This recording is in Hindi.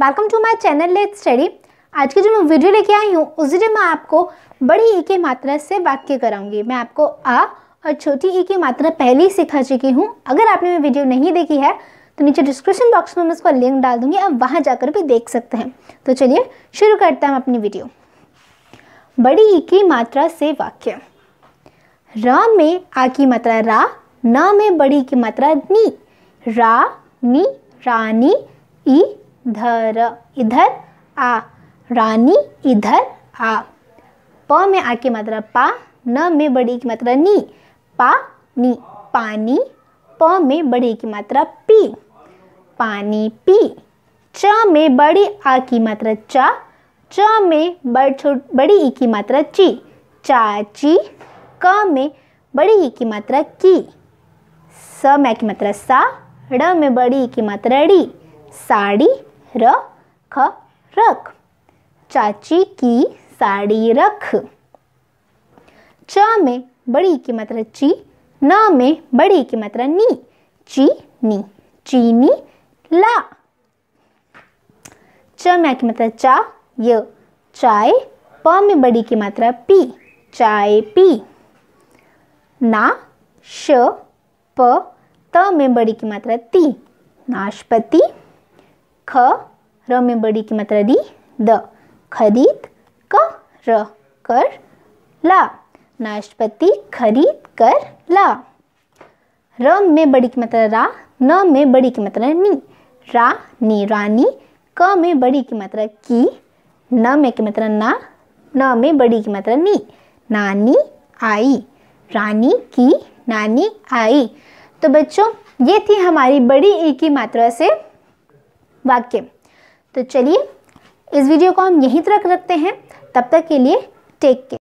welcome to my channel let study आज की जो मैं वीडियो लेके आई हूँ उस वीडियो मैं आपको बड़ी ई की मात्रा से वाक्य कराऊंगी मैं आपको आ और छोटी ई की मात्रा पहले ही सिखा चुकी हूँ अगर आपने मैं वीडियो नहीं देखी है तो नीचे डिस्क्रिप्शन बॉक्स में मैं उसका लिंक डाल दूंगी आप वहाँ जाकर भी देख सकते हैं तो चलिए शुरू करते हैं अपनी वीडियो बड़ी ई की मात्रा से वाक्य र में आ की मात्रा रा न में बड़ी की मात्रा नी रा नी रानी ई धर इधर आ रानी इधर आ प में आ की मात्रा पा न में बड़ी की मात्रा नी पा नी पानी प में बड़ी की मात्रा पी पानी पी च में बड़ी आ की मात्रा चा च में बड़ छोट बड़ी ई की मात्रा ची चाची क में बड़ी ई की मात्रा की स में की मात्रा सा ड में बड़ी ई की मात्रा डी साड़ी र ख रख चाची की साड़ी रख च में बड़ी की मात्रा ची न में बड़ी की मात्रा नी ची नी चीनी ला च में की मात्रा चा य चाय प में बड़ी की मात्रा पी चाय पी ना श प त में बड़ी की मात्रा ती नाशपति ख र में बड़ी की मात्रा दी द खरीद क र कर ला नाशपति खरीद कर ला र में बड़ी की मात्रा रा न में बड़ी की मात्रा नी रा नी रानी क में बड़ी की मात्रा की न में की मात्रा ना न में बड़ी की मात्रा नी नानी आई रानी की नानी आई तो बच्चों ये थी हमारी बड़ी ई की मात्रा से वाक्य तो चलिए इस वीडियो को हम यहीं तक रखते हैं तब तक के लिए टेक केयर